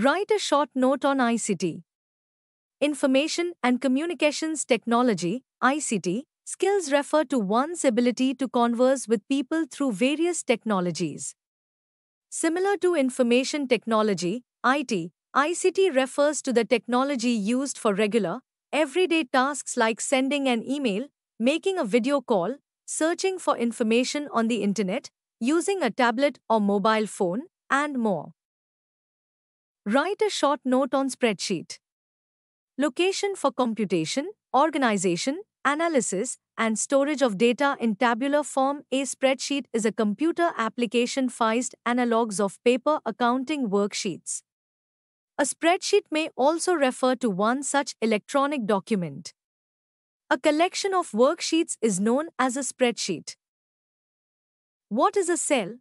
Write a short note on ICT. Information and Communications Technology, ICT, skills refer to one's ability to converse with people through various technologies. Similar to information technology, IT, ICT refers to the technology used for regular, everyday tasks like sending an email, making a video call, searching for information on the internet, using a tablet or mobile phone, and more. Write a short note on spreadsheet. Location for computation, organization, analysis, and storage of data in tabular form. A spreadsheet is a computer application sized analogs of paper accounting worksheets. A spreadsheet may also refer to one such electronic document. A collection of worksheets is known as a spreadsheet. What is a cell?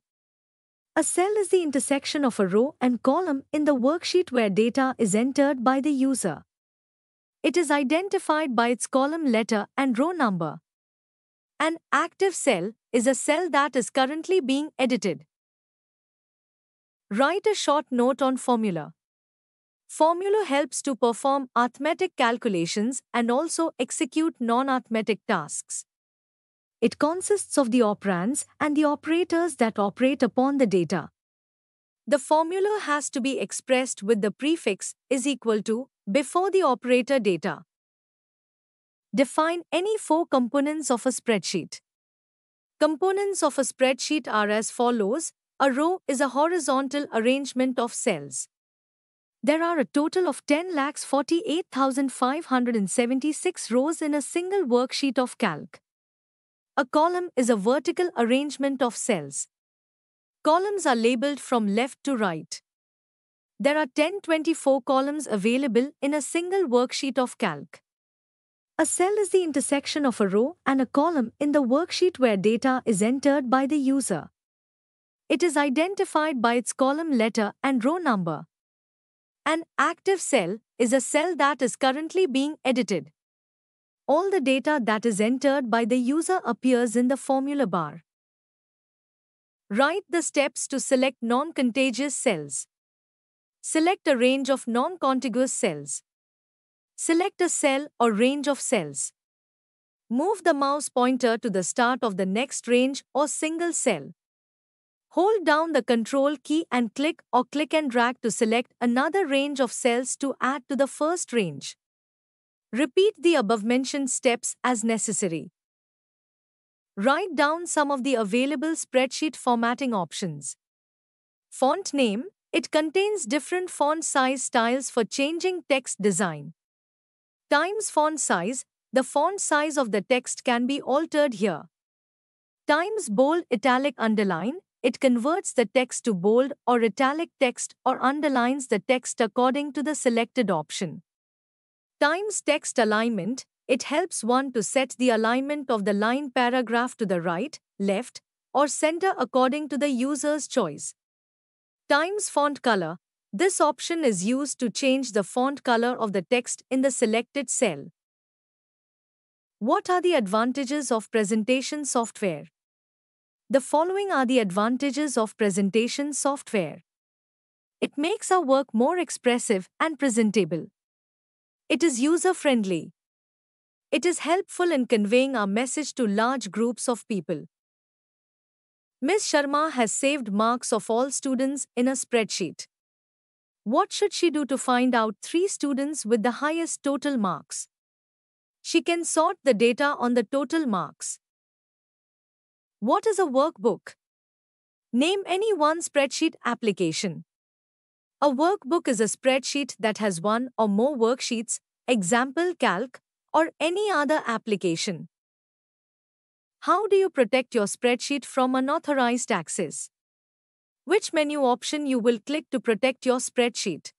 A cell is the intersection of a row and column in the worksheet where data is entered by the user. It is identified by its column letter and row number. An active cell is a cell that is currently being edited. Write a short note on formula. Formula helps to perform arithmetic calculations and also execute non-arithmetic tasks. It consists of the operands and the operators that operate upon the data. The formula has to be expressed with the prefix is equal to before the operator data. Define any four components of a spreadsheet. Components of a spreadsheet are as follows. A row is a horizontal arrangement of cells. There are a total of 10,48,576 rows in a single worksheet of Calc. A column is a vertical arrangement of cells. Columns are labeled from left to right. There are 1024 columns available in a single worksheet of Calc. A cell is the intersection of a row and a column in the worksheet where data is entered by the user. It is identified by its column letter and row number. An active cell is a cell that is currently being edited. All the data that is entered by the user appears in the formula bar. Write the steps to select non-contagious cells. Select a range of non-contiguous cells. Select a cell or range of cells. Move the mouse pointer to the start of the next range or single cell. Hold down the control key and click or click and drag to select another range of cells to add to the first range. Repeat the above-mentioned steps as necessary. Write down some of the available spreadsheet formatting options. Font name, it contains different font size styles for changing text design. Times font size, the font size of the text can be altered here. Times bold italic underline, it converts the text to bold or italic text or underlines the text according to the selected option. Times text alignment, it helps one to set the alignment of the line paragraph to the right, left, or center according to the user's choice. Times font color, this option is used to change the font color of the text in the selected cell. What are the advantages of presentation software? The following are the advantages of presentation software. It makes our work more expressive and presentable. It is user-friendly. It is helpful in conveying our message to large groups of people. Ms. Sharma has saved marks of all students in a spreadsheet. What should she do to find out three students with the highest total marks? She can sort the data on the total marks. What is a workbook? Name any one spreadsheet application. A workbook is a spreadsheet that has one or more worksheets, example calc, or any other application. How do you protect your spreadsheet from unauthorized access? Which menu option you will click to protect your spreadsheet?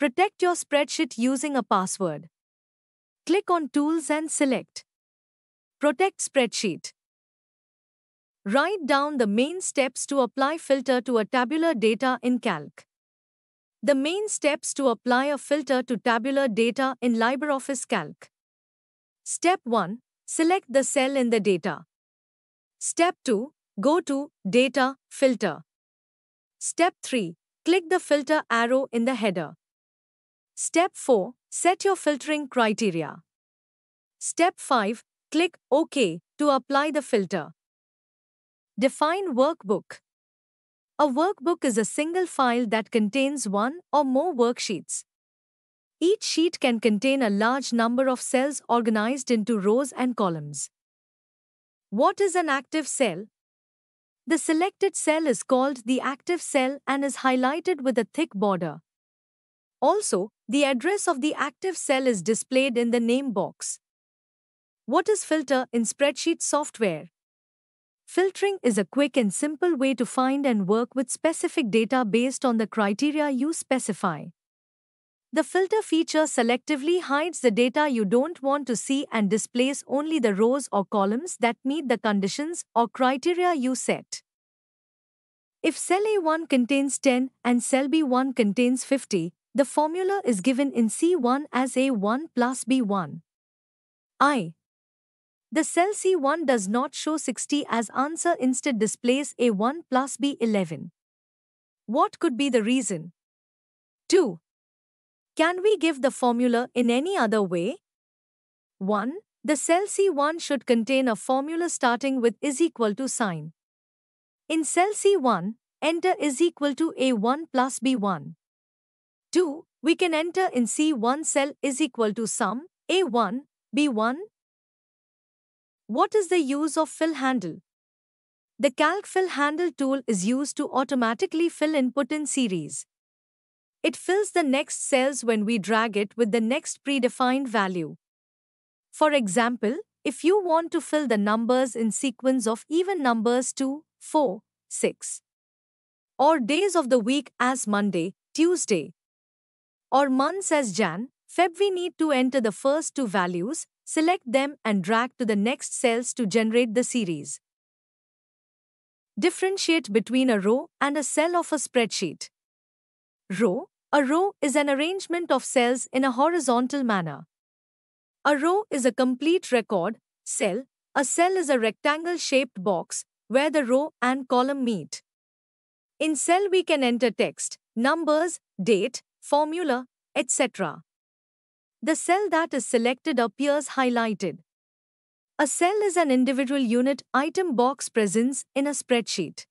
Protect your spreadsheet using a password. Click on Tools and select Protect Spreadsheet. Write down the main steps to apply filter to a tabular data in Calc. The main steps to apply a filter to tabular data in LibreOffice Calc. Step 1. Select the cell in the data. Step 2. Go to Data, Filter. Step 3. Click the filter arrow in the header. Step 4. Set your filtering criteria. Step 5. Click OK to apply the filter. Define workbook. A workbook is a single file that contains one or more worksheets. Each sheet can contain a large number of cells organized into rows and columns. What is an active cell? The selected cell is called the active cell and is highlighted with a thick border. Also, the address of the active cell is displayed in the name box. What is filter in spreadsheet software? Filtering is a quick and simple way to find and work with specific data based on the criteria you specify. The filter feature selectively hides the data you don't want to see and displays only the rows or columns that meet the conditions or criteria you set. If cell A1 contains 10 and cell B1 contains 50, the formula is given in C1 as A1 plus B1. I the cell C1 does not show 60 as answer instead displays A1 plus B11. What could be the reason? 2. Can we give the formula in any other way? 1. The cell C1 should contain a formula starting with is equal to sign. In cell C1, enter is equal to A1 plus B1. 2. We can enter in C1 cell is equal to sum A1, B1, what is the use of fill handle? The Calc Fill Handle tool is used to automatically fill input in series. It fills the next cells when we drag it with the next predefined value. For example, if you want to fill the numbers in sequence of even numbers 2, 4, 6, or days of the week as Monday, Tuesday, or months as Jan, Feb, we need to enter the first two values Select them and drag to the next cells to generate the series. Differentiate between a row and a cell of a spreadsheet. Row A row is an arrangement of cells in a horizontal manner. A row is a complete record, cell. A cell is a rectangle shaped box where the row and column meet. In cell, we can enter text, numbers, date, formula, etc. The cell that is selected appears highlighted. A cell is an individual unit item box presence in a spreadsheet.